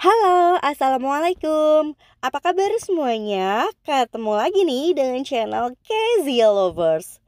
Halo, Assalamualaikum Apa kabar semuanya? Ketemu lagi nih dengan channel Kezia Lovers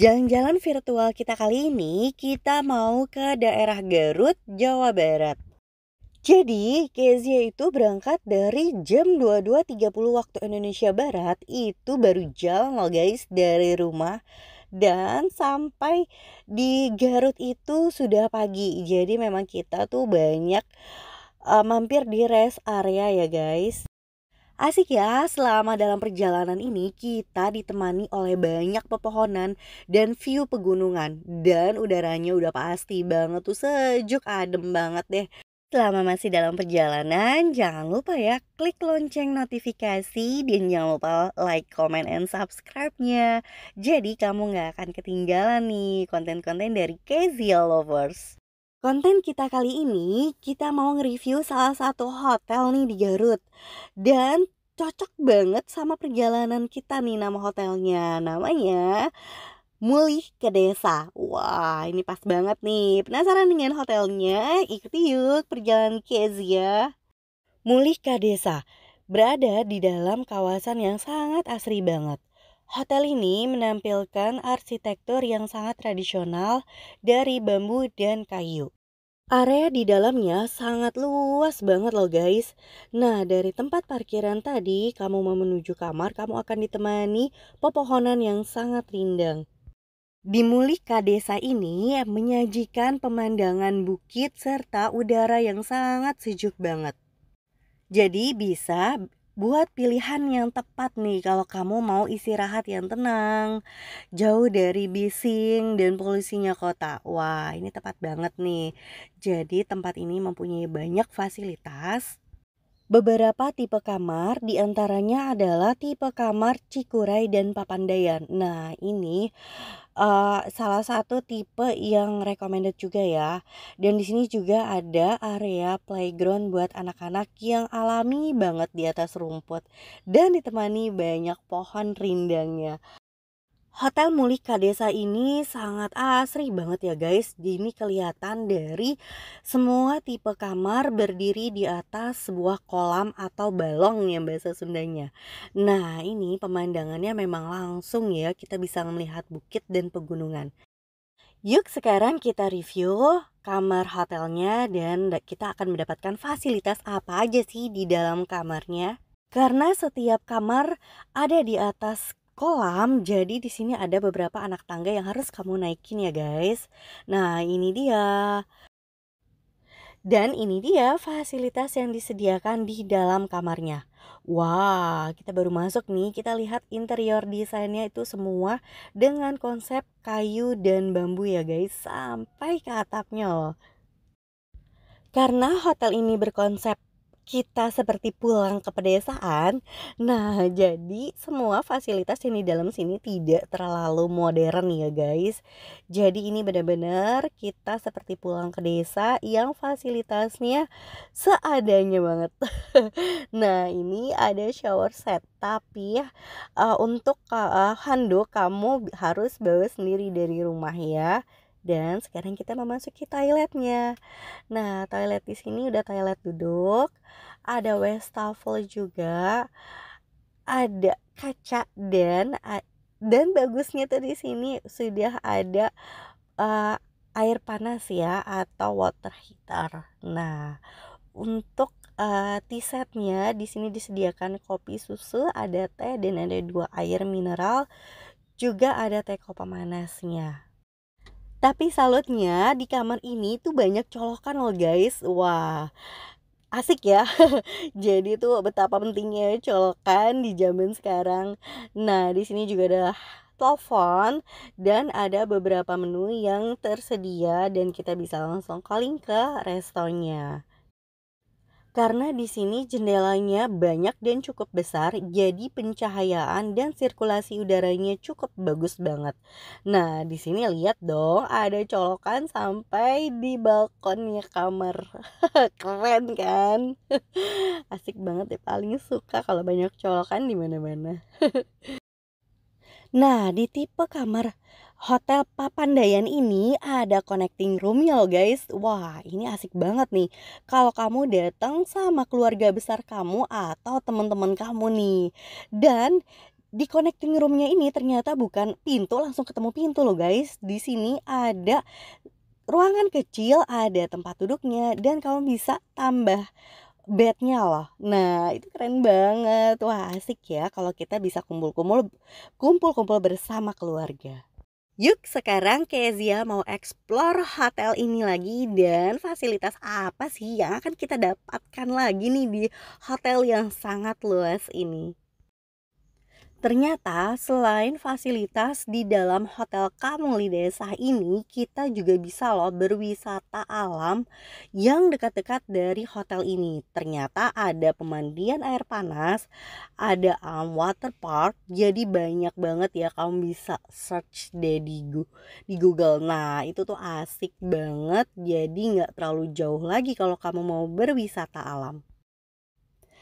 Jalan-jalan virtual kita kali ini kita mau ke daerah Garut, Jawa Barat Jadi, Kezia itu berangkat dari jam 22.30 waktu Indonesia Barat Itu baru jalan loh guys dari rumah dan sampai di Garut itu sudah pagi jadi memang kita tuh banyak uh, mampir di rest area ya guys. Asik ya, selama dalam perjalanan ini kita ditemani oleh banyak pepohonan dan view pegunungan. Dan udaranya udah pasti banget tuh sejuk adem banget deh. Selama masih dalam perjalanan, jangan lupa ya klik lonceng notifikasi dan jangan lupa like, comment, and subscribe-nya. Jadi kamu nggak akan ketinggalan nih konten-konten dari Kezia Lovers. Konten kita kali ini kita mau nge-review salah satu hotel nih di Garut dan cocok banget sama perjalanan kita nih nama hotelnya namanya Mulih ke Desa. Wah ini pas banget nih. Penasaran dengan hotelnya? Ikuti yuk perjalanan Kezia. Ya. Mulih ke Desa berada di dalam kawasan yang sangat asri banget. Hotel ini menampilkan arsitektur yang sangat tradisional dari bambu dan kayu. Area di dalamnya sangat luas banget loh guys. Nah, dari tempat parkiran tadi kamu mau menuju kamar, kamu akan ditemani pepohonan yang sangat rindang. Di Mulika desa ini menyajikan pemandangan bukit serta udara yang sangat sejuk banget. Jadi bisa buat pilihan yang tepat nih kalau kamu mau istirahat yang tenang, jauh dari bising dan polusinya kota. Wah, ini tepat banget nih. Jadi tempat ini mempunyai banyak fasilitas Beberapa tipe kamar diantaranya adalah tipe kamar Cikuray dan Papandayan. Nah ini uh, salah satu tipe yang recommended juga ya. Dan di sini juga ada area playground buat anak-anak yang alami banget di atas rumput dan ditemani banyak pohon rindangnya. Hotel Mulika Desa ini sangat asri banget ya guys. Ini kelihatan dari semua tipe kamar berdiri di atas sebuah kolam atau balong yang bahasa Sundanya. Nah ini pemandangannya memang langsung ya kita bisa melihat bukit dan pegunungan. Yuk sekarang kita review kamar hotelnya dan kita akan mendapatkan fasilitas apa aja sih di dalam kamarnya. Karena setiap kamar ada di atas kolam. Jadi di sini ada beberapa anak tangga yang harus kamu naikin ya guys. Nah ini dia. Dan ini dia fasilitas yang disediakan di dalam kamarnya. Wah, kita baru masuk nih. Kita lihat interior desainnya itu semua dengan konsep kayu dan bambu ya guys. Sampai ke atapnya loh. Karena hotel ini berkonsep kita seperti pulang ke pedesaan. Nah, jadi semua fasilitas yang di dalam sini tidak terlalu modern ya guys. Jadi ini benar-benar kita seperti pulang ke desa yang fasilitasnya seadanya banget. nah, ini ada shower set, tapi ya uh, untuk uh, handuk kamu harus bawa sendiri dari rumah ya. Dan sekarang kita memasuki toiletnya. Nah, toilet di sini udah toilet duduk, ada wastafel juga, ada kaca dan dan bagusnya tuh di sini sudah ada uh, air panas ya atau water heater. Nah, untuk uh, tisetnya di sini disediakan kopi susu, ada teh dan ada dua air mineral, juga ada teko pemanasnya. Tapi salutnya di kamar ini tuh banyak colokan loh guys. Wah, asik ya. Jadi tuh betapa pentingnya colokan di zaman sekarang. Nah, di sini juga ada telepon dan ada beberapa menu yang tersedia dan kita bisa langsung calling ke restonya. Karena di sini jendelanya banyak dan cukup besar, jadi pencahayaan dan sirkulasi udaranya cukup bagus banget. Nah, di sini lihat dong, ada colokan sampai di balkonnya kamar. Keren kan? Asik banget ya, paling suka kalau banyak colokan di mana-mana. Nah, di tipe kamar hotel Papandayan ini ada connecting roomnya loh guys. Wah, ini asik banget nih. Kalau kamu datang sama keluarga besar kamu atau teman-teman kamu nih. Dan di connecting roomnya ini ternyata bukan pintu langsung ketemu pintu loh guys. Di sini ada ruangan kecil, ada tempat duduknya dan kamu bisa tambah bednya loh. Nah itu keren banget. Wah asik ya kalau kita bisa kumpul-kumpul kumpul-kumpul bersama keluarga. Yuk sekarang Kezia mau explore hotel ini lagi dan fasilitas apa sih yang akan kita dapatkan lagi nih di hotel yang sangat luas ini. Ternyata selain fasilitas di dalam hotel Kamuli Desa ini, kita juga bisa loh berwisata alam yang dekat-dekat dari hotel ini. Ternyata ada pemandian air panas, ada um, water park, jadi banyak banget ya kamu bisa search deh di, di Google. Nah itu tuh asik banget, jadi nggak terlalu jauh lagi kalau kamu mau berwisata alam.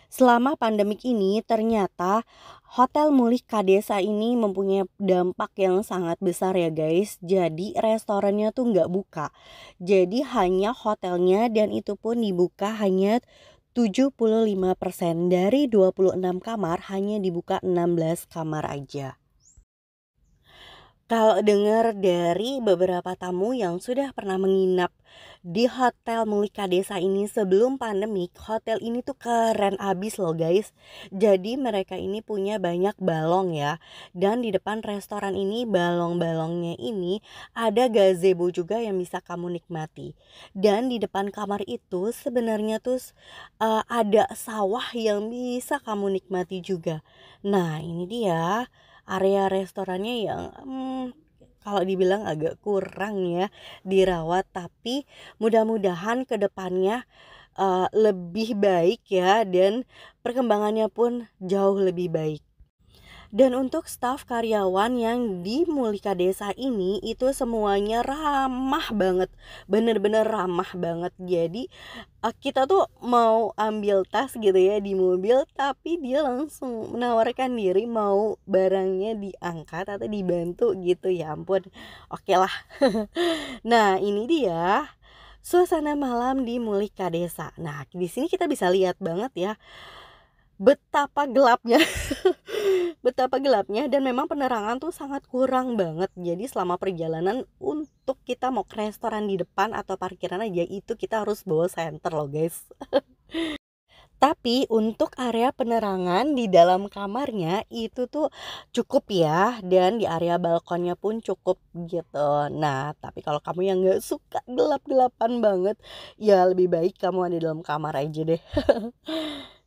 Selama pandemik ini ternyata hotel mulih Kadesa ini mempunyai dampak yang sangat besar ya guys. Jadi restorannya tuh nggak buka. Jadi hanya hotelnya dan itu pun dibuka hanya 75% dari 26 kamar hanya dibuka 16 kamar aja kalau dengar dari beberapa tamu yang sudah pernah menginap di hotel Mulika Desa ini sebelum pandemi, hotel ini tuh keren abis loh guys. Jadi mereka ini punya banyak balong ya. Dan di depan restoran ini balong-balongnya ini ada gazebo juga yang bisa kamu nikmati. Dan di depan kamar itu sebenarnya tuh uh, ada sawah yang bisa kamu nikmati juga. Nah, ini dia area restorannya yang hmm, kalau dibilang agak kurang ya dirawat tapi mudah-mudahan kedepannya uh, eh, lebih baik ya dan perkembangannya pun jauh lebih baik. Dan untuk staf karyawan yang di Mulika Desa ini itu semuanya ramah banget, bener-bener ramah banget. Jadi eh, kita tuh mau ambil tas gitu ya di mobil, tapi dia langsung menawarkan diri mau barangnya diangkat atau dibantu gitu ya ampun. Oke lah. nah ini dia suasana malam di Mulika Desa. Nah di sini kita bisa lihat banget ya betapa gelapnya betapa gelapnya dan memang penerangan tuh sangat kurang banget. Jadi selama perjalanan untuk kita mau ke restoran di depan atau parkiran aja itu kita harus bawa senter loh guys. Tapi untuk area penerangan di dalam kamarnya itu tuh cukup ya dan di area balkonnya pun cukup gitu. Nah tapi kalau kamu yang gak suka gelap-gelapan banget ya lebih baik kamu ada di dalam kamar aja deh.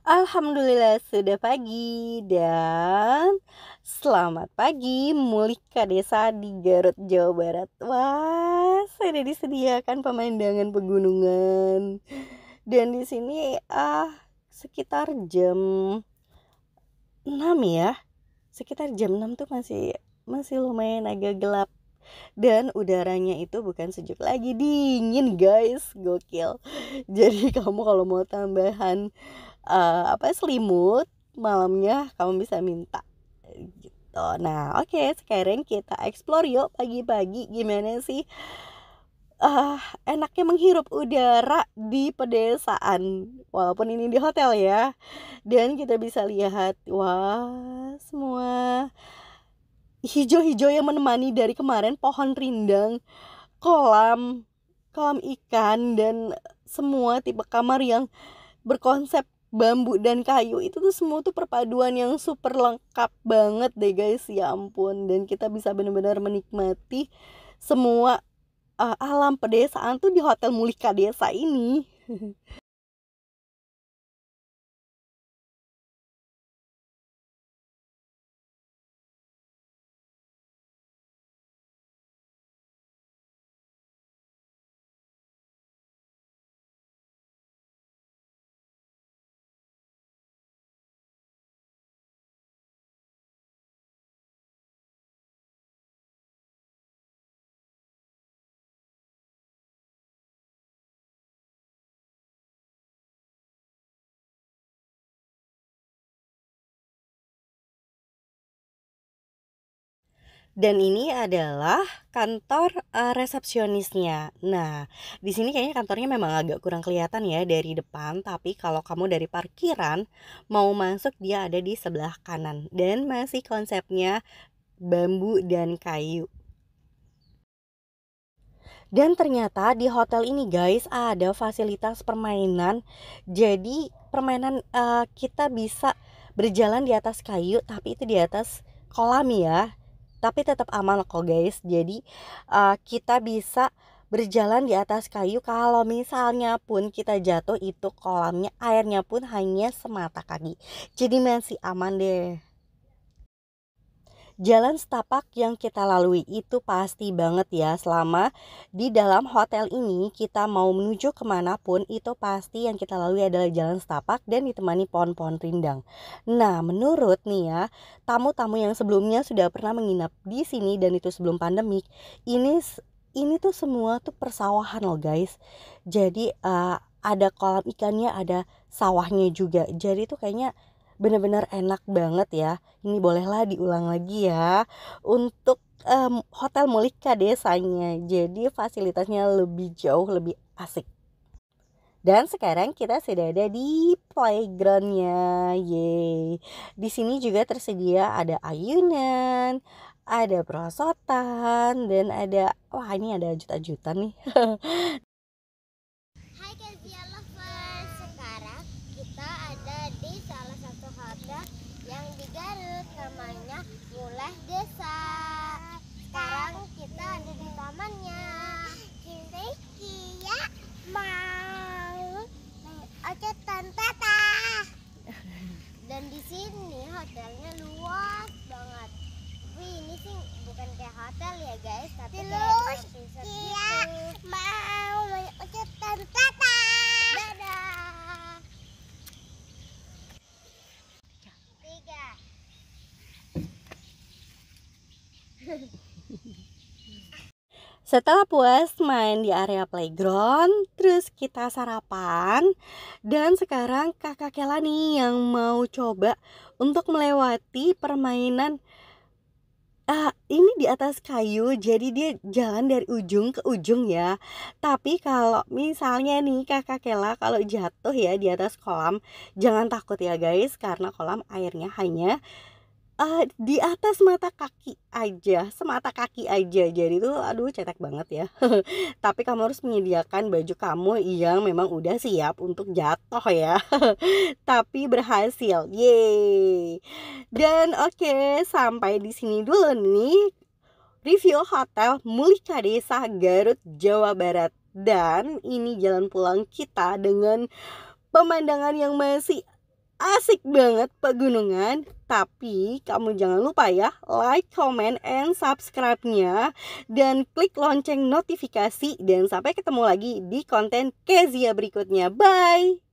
Alhamdulillah sudah pagi dan selamat pagi Mulika Desa di Garut, Jawa Barat. Wah, sudah disediakan pemandangan pegunungan. Dan di sini ah sekitar jam 6 ya. Sekitar jam 6 tuh masih masih lumayan agak gelap dan udaranya itu bukan sejuk lagi dingin guys gokil jadi kamu kalau mau tambahan uh, apa selimut malamnya kamu bisa minta gitu. Nah, oke okay, sekarang kita explore yuk pagi-pagi gimana sih uh, enaknya menghirup udara di pedesaan walaupun ini di hotel ya. Dan kita bisa lihat wah semua hijau-hijau yang menemani dari kemarin pohon rindang, kolam, kolam ikan dan semua tipe kamar yang berkonsep bambu dan kayu itu tuh semua tuh perpaduan yang super lengkap banget deh guys ya ampun dan kita bisa benar-benar menikmati semua uh, alam pedesaan tuh di hotel Mulika Desa ini dan ini adalah kantor uh, resepsionisnya. Nah, di sini kayaknya kantornya memang agak kurang kelihatan ya dari depan, tapi kalau kamu dari parkiran mau masuk dia ada di sebelah kanan dan masih konsepnya bambu dan kayu. Dan ternyata di hotel ini guys ada fasilitas permainan. Jadi permainan uh, kita bisa berjalan di atas kayu tapi itu di atas kolam ya tapi tetap aman kok guys jadi uh, kita bisa berjalan di atas kayu kalau misalnya pun kita jatuh itu kolamnya airnya pun hanya semata kaki jadi masih aman deh jalan setapak yang kita lalui itu pasti banget ya selama di dalam hotel ini kita mau menuju kemanapun itu pasti yang kita lalui adalah jalan setapak dan ditemani pohon-pohon rindang. Nah menurut nih ya tamu-tamu yang sebelumnya sudah pernah menginap di sini dan itu sebelum pandemik ini ini tuh semua tuh persawahan loh guys. Jadi uh, ada kolam ikannya ada sawahnya juga. Jadi tuh kayaknya benar-benar enak banget ya ini bolehlah diulang lagi ya untuk um, hotel Mulika desanya jadi fasilitasnya lebih jauh lebih asik dan sekarang kita sudah ada di playgroundnya, yay! Di sini juga tersedia ada ayunan, ada perosotan, dan ada wah ini ada juta-juta nih. Setelah puas main di area playground, terus kita sarapan dan sekarang kakak Kela nih yang mau coba untuk melewati permainan uh, ini di atas kayu jadi dia jalan dari ujung ke ujung ya tapi kalau misalnya nih kakak Kela kalau jatuh ya di atas kolam jangan takut ya guys karena kolam airnya hanya uh, di atas mata kaki aja, semata kaki aja. Jadi tuh aduh cetek banget ya. Tapi kamu harus menyediakan baju kamu yang memang udah siap untuk jatuh ya. Tapi berhasil. Yeay. Dan oke, okay, sampai di sini dulu nih review hotel Mulika Desa Garut Jawa Barat. Dan ini jalan pulang kita dengan pemandangan yang masih asik banget pegunungan. Tapi kamu jangan lupa ya, like, comment, and subscribe-nya. Dan klik lonceng notifikasi. Dan sampai ketemu lagi di konten Kezia berikutnya. Bye!